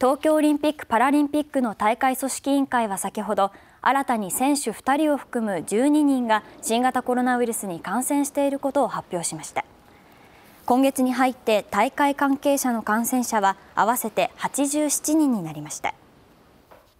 東京オリンピック・パラリンピックの大会組織委員会は先ほど新たに選手2人を含む12人が新型コロナウイルスに感染していることを発表しました今月に入って大会関係者の感染者は合わせて87人になりました